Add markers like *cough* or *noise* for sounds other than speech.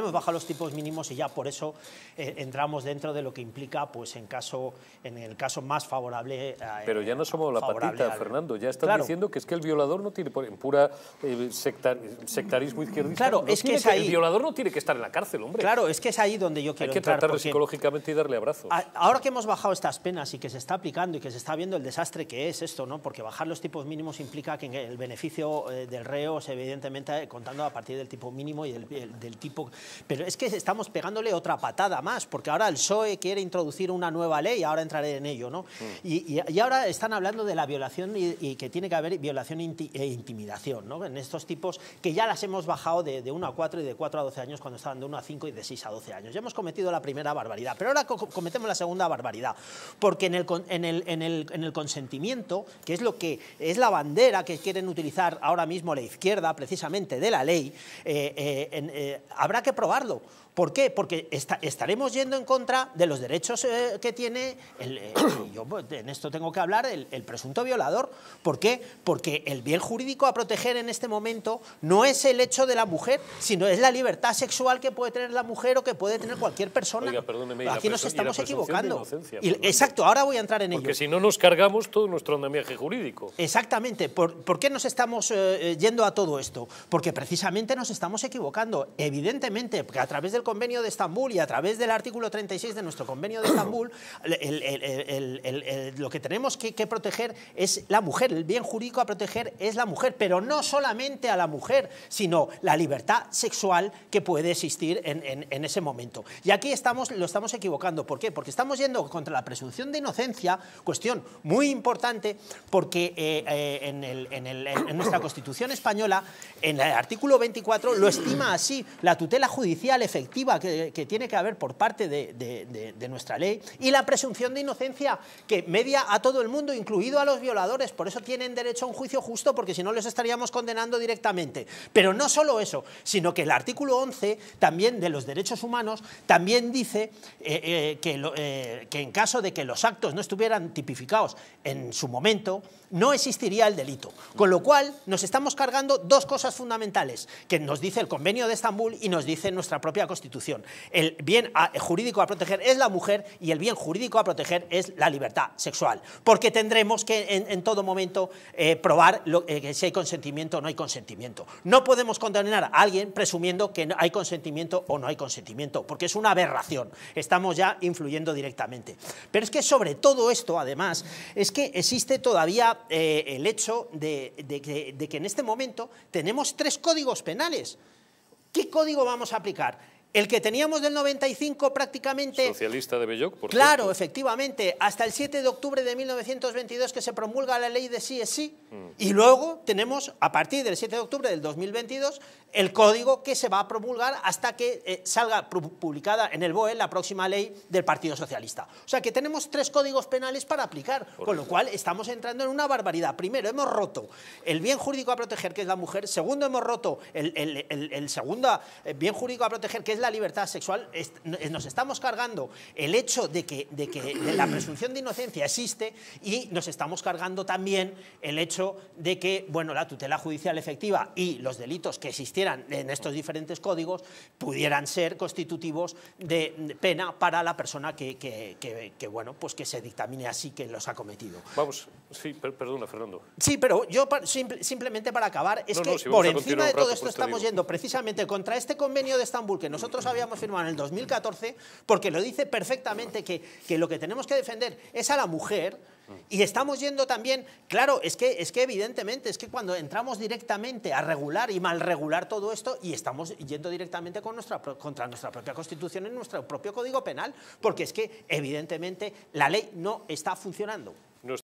Hemos bajado los tipos mínimos y ya por eso eh, entramos dentro de lo que implica, pues en caso, en el caso más favorable. Eh, Pero ya no somos la patita, Fernando. Ya están diciendo que es que el violador no tiene, en pura eh, sectarismo izquierdista. Claro, es que el violador no tiene que estar en la cárcel, hombre. Claro, es que es ahí donde yo quiero. Hay que tratar psicológicamente y darle abrazo. ahora que hemos bajado estas penas y que se está aplicando y que se está viendo el desastre que es esto, ¿no? Porque bajar los tipos mínimos implica que el beneficio del reo es evidentemente contando a partir del tipo mínimo y del tipo pero es que estamos pegándole otra patada más, porque ahora el PSOE quiere introducir una nueva ley, ahora entraré en ello, ¿no? Mm. Y, y, ahora están hablando de la violación y, que tiene que haber violación e intimidación, ¿no? En estos tipos que ya las hemos bajado de, de 1 a 4 y de 4 a 12 años cuando estaban de 1 a 5 y de 6 a 12 años. Ya hemos cometido la primera barbaridad, pero ahora cometemos la segunda barbaridad, porque en el, en el, en el, en el consentimiento, que es lo que es la bandera que quieren utilizar ahora mismo la izquierda, precisamente de la ley, eh, eh, eh, habrá que probarlo. ¿Por qué? Porque estaremos yendo en contra de los derechos eh, que tiene, eh, *coughs* yo pues, en esto tengo que hablar, el, presunto violador. ¿Por qué? Porque el bien jurídico a proteger en este momento no es el hecho de la mujer, sino es la libertad sexual que puede tener la mujer o que puede tener cualquier persona. Aquí nos estamos equivocando. exacto, ahora voy a entrar en ello. Porque si no nos cargamos todo nuestro andamiaje jurídico. Exactamente. ¿Por, qué nos estamos eh, yendo a todo esto? Porque precisamente nos estamos equivocando. Evidentemente, a través del convenio de Estambul y a través del artículo 36 de nuestro convenio de Estambul, *clears throat* lo que tenemos que, proteger es la mujer, el bien jurídico a proteger es la mujer, pero no solamente a la mujer, sino la libertad sexual que puede existir en, ese momento. Y aquí estamos, lo estamos equivocando. ¿Por qué? Porque estamos yendo contra la presunción de inocencia, cuestión muy importante, porque eh, eh, en, en nuestra Constitución española, en el artículo 24, lo estima así la tutela judicial efectiva que, tiene que haber por parte de, nuestra ley y la presunción de inocencia que media a todo el mundo, incluido a los violadores. Por eso tienen derecho a un juicio justo porque si no los estaríamos condenando directamente. Pero no solo eso, sino que el artículo 11 también de los derechos humanos también dice eh, eh, eh, que en caso de que los actos no estuvieran tipificados en su momento, no existiría el delito. Con lo cual nos estamos cargando dos cosas fundamentales que nos dice el Convenio de Estambul y nos dice nuestra propia Constitución. El bien jurídico a proteger es la mujer y el bien jurídico a proteger es la libertad sexual, porque tendremos que en, todo momento eh, probar lo, eh, si hay consentimiento o no hay consentimiento. No podemos condenar a alguien presumiendo que no hay consentimiento o no hay consentimiento, porque es una aberración, estamos ya influyendo directamente. Pero es que sobre todo esto, además, es que existe todavía eh, el hecho de que en este momento tenemos tres códigos penales. ¿Qué código vamos a aplicar? El que teníamos del 95 prácticamente... Socialista de Belloc, por Claro, efectivamente. Hasta el 7 de octubre de 1922 que se promulga la ley de sí es sí, y luego tenemos, a partir del 7 de octubre del 2022, el código que se va a promulgar hasta que eh, salga publicada en el BOE la próxima ley del Partido Socialista. O sea que tenemos tres códigos penales para aplicar, con lo cual estamos entrando en una barbaridad. Primero, hemos roto el bien jurídico a proteger, que es la mujer. Segundo, hemos roto el, segundo eh, bien jurídico a proteger, que es la libertad sexual. Eh, nos estamos cargando el hecho de que, de que la presunción de inocencia existe y nos estamos cargando también el hecho de que bueno, la tutela judicial efectiva y los delitos que existieran en estos diferentes códigos pudieran ser constitutivos de pena para la persona que, bueno, pues que se dictamine así que los ha cometido. Vamos, sí, perdona, Fernando. Sí, pero yo simplemente para acabar, es que por encima de todo esto pues estamos yendo precisamente contra este convenio de Estambul que nosotros habíamos firmado en el 2014, porque lo dice perfectamente que, que lo que tenemos que defender es a la mujer y estamos yendo también, claro, es que, es que evidentemente, es que cuando entramos directamente a regular y mal regular todo esto, y estamos yendo directamente con contra nuestra propia constitución y nuestro propio código penal, porque es que evidentemente la ley no está funcionando.